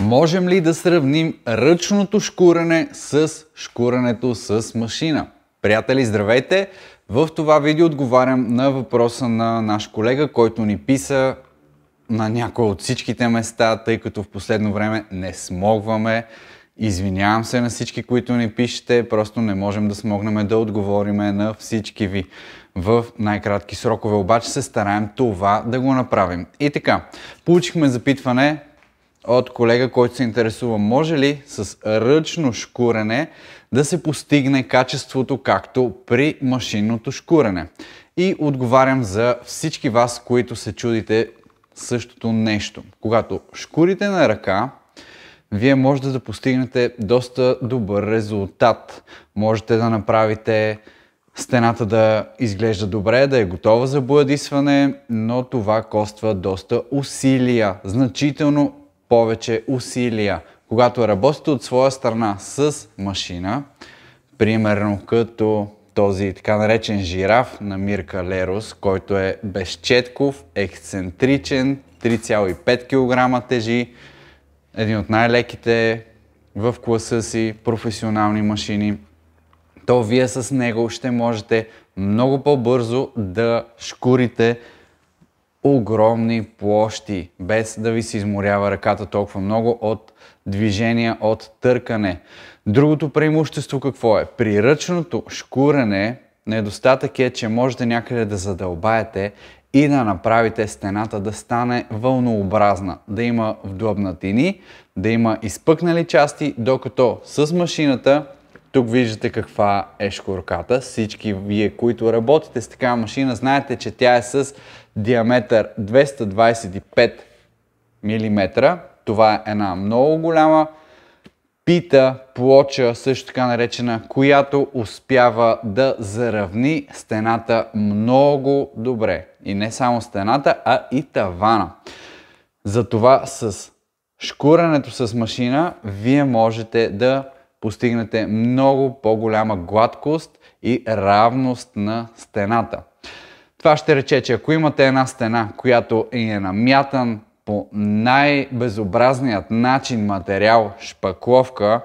Можем ли да сравним ръчното шкуране с шкурането с машина? Приятели, здравейте! В това видео отговарям на въпроса на наш колега, който ни писа на някои от всичките места, тъй като в последно време не смогваме. Извинявам се на всички, които ни пишете, просто не можем да смогнем да отговориме на всички ви. В най-кратки срокове обаче се стараем това да го направим. И така, получихме запитване от колега, който се интересува, може ли с ръчно шкурене да се постигне качеството както при машинното шкурене? И отговарям за всички вас, които се чудите същото нещо. Когато шкурите на ръка, вие можете да постигнете доста добър резултат. Можете да направите стената да изглежда добре, да е готова за боядисване, но това коства доста усилия. Значително повече усилия. Когато работите от своя страна с машина, примерно като този така наречен жираф на Мирка Лерос, който е безчетков, ексцентричен, 3,5 кг тежи, един от най-леките в класа си професионални машини, то вие с него ще можете много по-бързо да шкурите огромни площи, без да ви се изморява ръката толкова много от движения, от търкане. Другото преимущество какво е? При ръчното шкуране недостатък е, че можете някъде да задълбаете и да направите стената да стане вълнообразна, да има вдъбнатини, да има изпъкнали части, докато с машината тук виждате каква е шкурката. Всички вие, които работите с такава машина, знаете, че тя е с диаметър 225 мм. Това е една много голяма пита плоча, също така наречена, която успява да заравни стената много добре. И не само стената, а и тавана. Затова с шкурането с машина вие можете да постигнете много по-голяма гладкост и равност на стената. Това ще рече, че ако имате една стена, която е намятан по най-безобразният начин материал, шпакловка,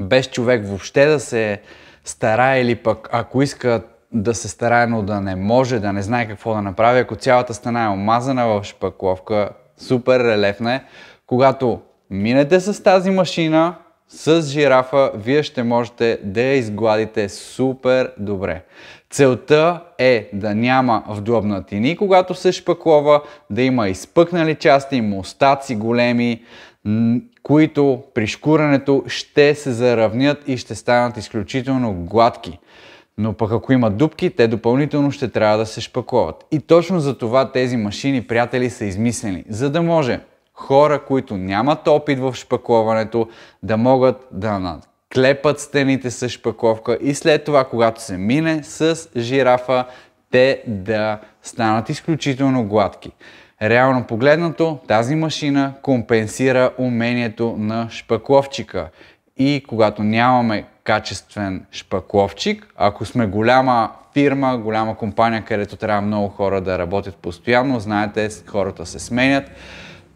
без човек въобще да се старае или пък ако иска да се старае, но да не може, да не знае какво да направи, ако цялата стена е омазана в шпакловка, супер релефна е, когато минете с тази машина, с жирафа вие ще можете да я изгладите супер добре. Целта е да няма вдлъбнатини, когато се шпаклова, да има изпъкнали части, мустаци големи, които при шкурането ще се заравнят и ще станат изключително гладки. Но пък ако има дупки, те допълнително ще трябва да се шпаковат. И точно за това тези машини, приятели, са измислени, за да може хора, които нямат опит в шпаковането, да могат да надклепат стените с шпаковка. и след това, когато се мине с жирафа, те да станат изключително гладки. Реално погледнато, тази машина компенсира умението на шпакловчика. И когато нямаме качествен шпакловчик, ако сме голяма фирма, голяма компания, където трябва много хора да работят постоянно, знаете, хората се сменят,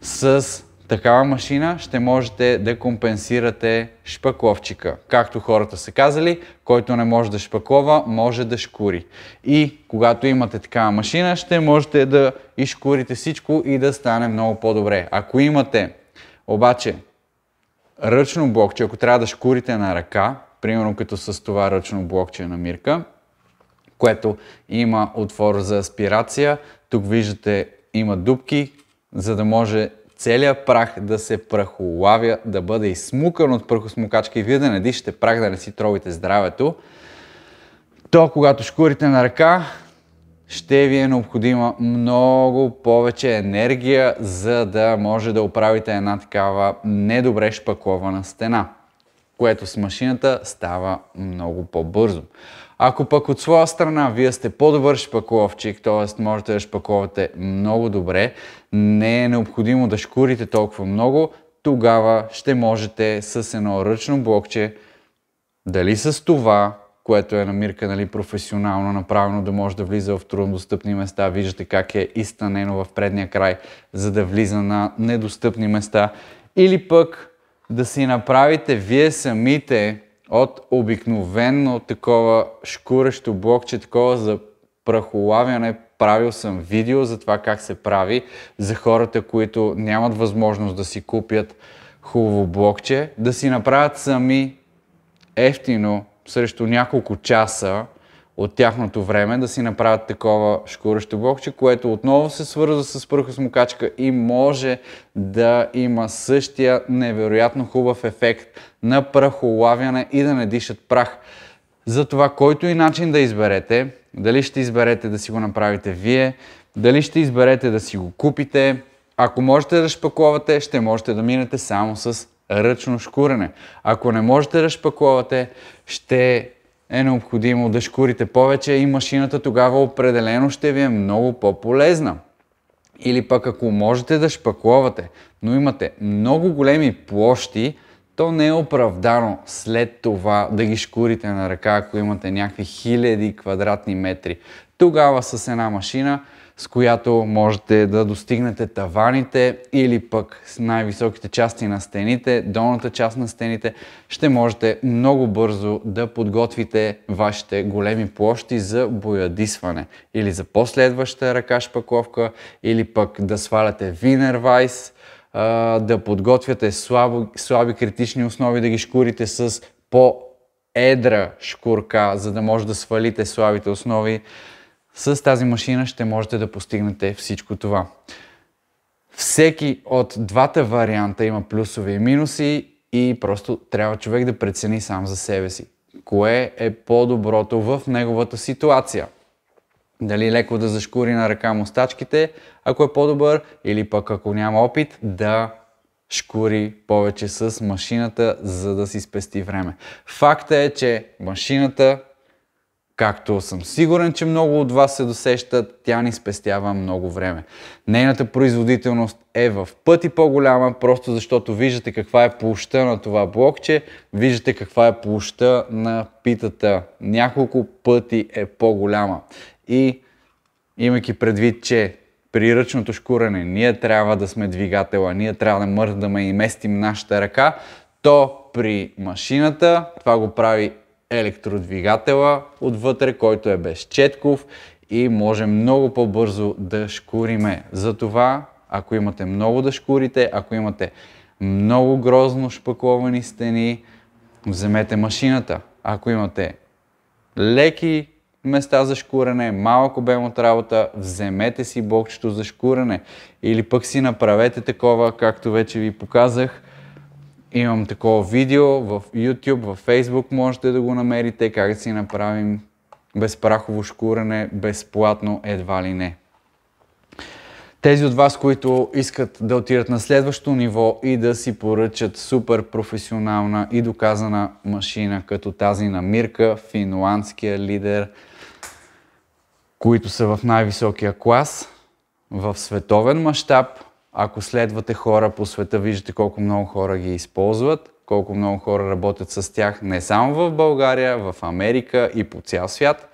с такава машина ще можете да компенсирате шпакловчика. Както хората са казали, който не може да шпаклова, може да шкури. И когато имате такава машина, ще можете да изшкурите всичко и да стане много по-добре. Ако имате обаче ръчно блокче, ако трябва да шкурите на ръка, примерно като с това ръчно блокче на Мирка, което има отвор за аспирация, тук виждате има дубки, за да може целият прах да се прахолавя, да бъде изсмукан от прахосмукачка и вие да не дишате прах, да не си тровите здравето, то когато шкурите на ръка, ще ви е необходима много повече енергия, за да може да оправите една такава недобре шпакована стена което с машината става много по-бързо. Ако пък от своя страна вие сте по-добър шпакловчик, т.е. можете да шпакувате много добре, не е необходимо да шкурите толкова много, тогава ще можете с едно ръчно блокче, дали с това, което е намирка нали, професионално направено, да може да влиза в труднодостъпни места. Виждате как е изтънено в предния край, за да влиза на недостъпни места. Или пък да си направите вие самите от обикновено такова шкурещо блокче, такова за прахолавяне. Правил съм видео за това как се прави за хората, които нямат възможност да си купят хубаво блокче, да си направят сами ефтино срещу няколко часа от тяхното време да си направят такова шкуращо блокче, което отново се свързва с пръхосмокачка и може да има същия невероятно хубав ефект на прахолавяне и да не дишат прах. Затова който и начин да изберете, дали ще изберете да си го направите вие, дали ще изберете да си го купите, ако можете да шпаковате, ще можете да минете само с ръчно шкурене. Ако не можете да шпаковате, ще е необходимо да шкурите повече и машината тогава определено ще ви е много по-полезна. Или пък ако можете да шпакловате, но имате много големи площи, то не е оправдано след това да ги шкурите на ръка, ако имате някакви хиляди квадратни метри. Тогава с една машина – с която можете да достигнете таваните или пък с най-високите части на стените, долната част на стените, ще можете много бързо да подготвите вашите големи площи за боядисване или за последваща ръка шпаковка или пък да сваляте винервайс, да подготвяте слабо, слаби критични основи, да ги шкурите с по-едра шкурка, за да може да свалите слабите основи с тази машина ще можете да постигнете всичко това. Всеки от двата варианта има плюсове и минуси и просто трябва човек да прецени сам за себе си. Кое е по-доброто в неговата ситуация? Дали леко да зашкури на ръка стачките, ако е по-добър, или пък ако няма опит, да шкури повече с машината, за да си спести време. Факта е, че машината Както съм сигурен, че много от вас се досещат, тя ни спестява много време. Нейната производителност е в пъти по-голяма, просто защото виждате каква е площа на това блокче, виждате каква е площа на питата. Няколко пъти е по-голяма. И имайки предвид, че при ръчното шкуране ние трябва да сме двигателя, ние трябва да мърдаме и местим нашата ръка, то при машината това го прави електродвигателя отвътре, който е без четков и може много по-бързо да шкуриме. Затова, ако имате много да шкурите, ако имате много грозно шпаковани стени, вземете машината. Ако имате леки места за шкуране, малък обем от работа, вземете си бокчето за шкуране или пък си направете такова, както вече ви показах – Имам такова видео в YouTube, в Facebook можете да го намерите, как да си направим безпрахово шкуране, безплатно, едва ли не. Тези от вас, които искат да отидат на следващото ниво и да си поръчат супер професионална и доказана машина, като тази на Мирка, финландския лидер, които са в най-високия клас, в световен мащаб, ако следвате хора по света, виждате колко много хора ги използват, колко много хора работят с тях не само в България, в Америка и по цял свят,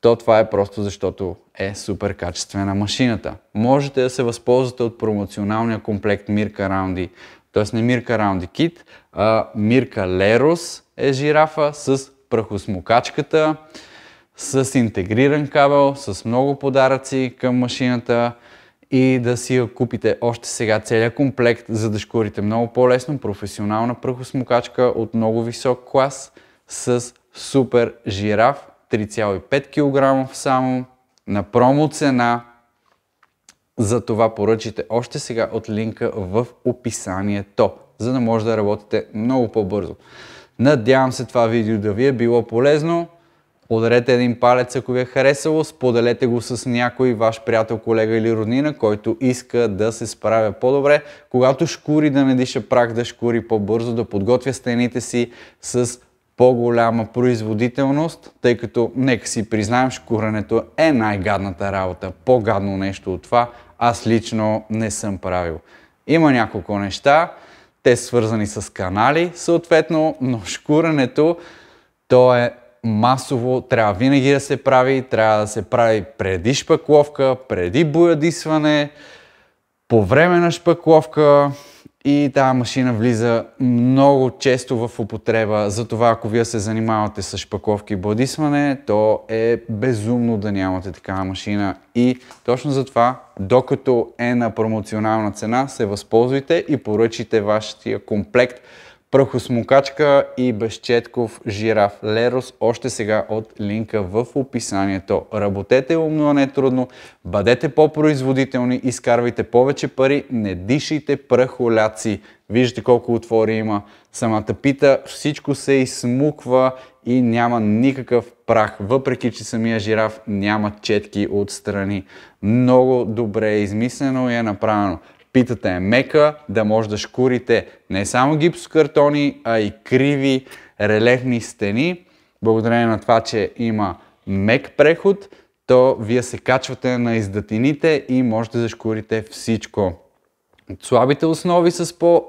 то това е просто защото е супер качествена машината. Можете да се възползвате от промоционалния комплект Мирка Раунди, т.е. не Мирка Раунди Кит, а Мирка Лерос е жирафа с прахосмокачката, с интегриран кабел, с много подаръци към машината, и да си я купите още сега целият комплект за шкурите Много по-лесно, професионална пръхосмокачка от много висок клас с супер жираф, 3,5 кг само, на промо цена. За това поръчите още сега от линка в описанието, за да може да работите много по-бързо. Надявам се това видео да ви е било полезно. Ударете един палец, ако ви е харесало, споделете го с някой ваш приятел, колега или роднина, който иска да се справя по-добре. Когато шкури да не диша прах, да шкури по-бързо, да подготвя стените си с по-голяма производителност, тъй като, нека си признаем, шкурането е най-гадната работа. По-гадно нещо от това аз лично не съм правил. Има няколко неща, те са свързани с канали, съответно, но шкурането, то е масово, трябва винаги да се прави, трябва да се прави преди шпакловка, преди боядисване, по време на шпакловка и тази машина влиза много често в употреба. Затова ако вие се занимавате с шпакловки и бладисване, то е безумно да нямате такава машина. И точно затова, докато е на промоционална цена, се възползвайте и поръчите вашия комплект Прахосмукачка и Безчетков жираф Лерос още сега от линка в описанието. Работете умно, не трудно, бъдете по-производителни, изкарвайте повече пари, не дишайте прахоляци. Виждате колко отвори има. Самата пита, всичко се изсмуква и няма никакъв прах, въпреки че самия жираф няма четки отстрани. Много добре е измислено и е направено. Питата е мека, да може да шкурите не само гипсокартони, а и криви релефни стени. Благодарение на това, че има мек преход, то вие се качвате на издатините и можете да зашкурите всичко. От слабите основи с по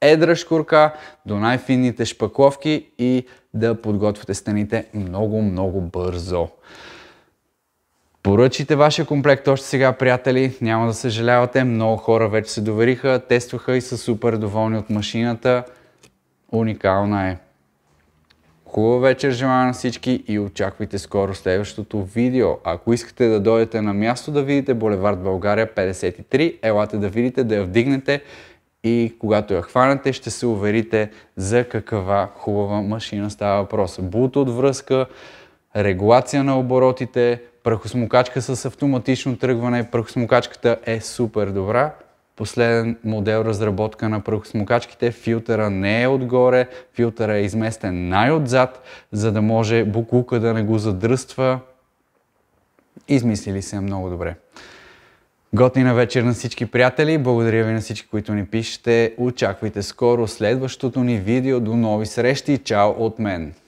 едра шкурка до най-финните шпакловки и да подготвяте стените много, много бързо. Поръчайте вашия комплект още сега, приятели. Няма да съжалявате. Много хора вече се довериха, тестваха и са супер доволни от машината. Уникална е. Хубава вечер желая на всички и очаквайте скоро следващото видео. Ако искате да дойдете на място да видите Булевард България 53, елате да видите, да я вдигнете и когато я хванете, ще се уверите за каква хубава машина става въпрос. от връзка, регулация на оборотите, Пръхосмокачка с автоматично тръгване. Пръхосмокачката е супер добра. Последен модел разработка на пръхосмокачките. Филтъра не е отгоре, филтъра е изместен най-отзад, за да може буклука да не го задръства. Измислили се много добре. Готина вечер на всички приятели. Благодаря ви на всички, които ни пишете. Очаквайте скоро следващото ни видео. До нови срещи. Чао от мен!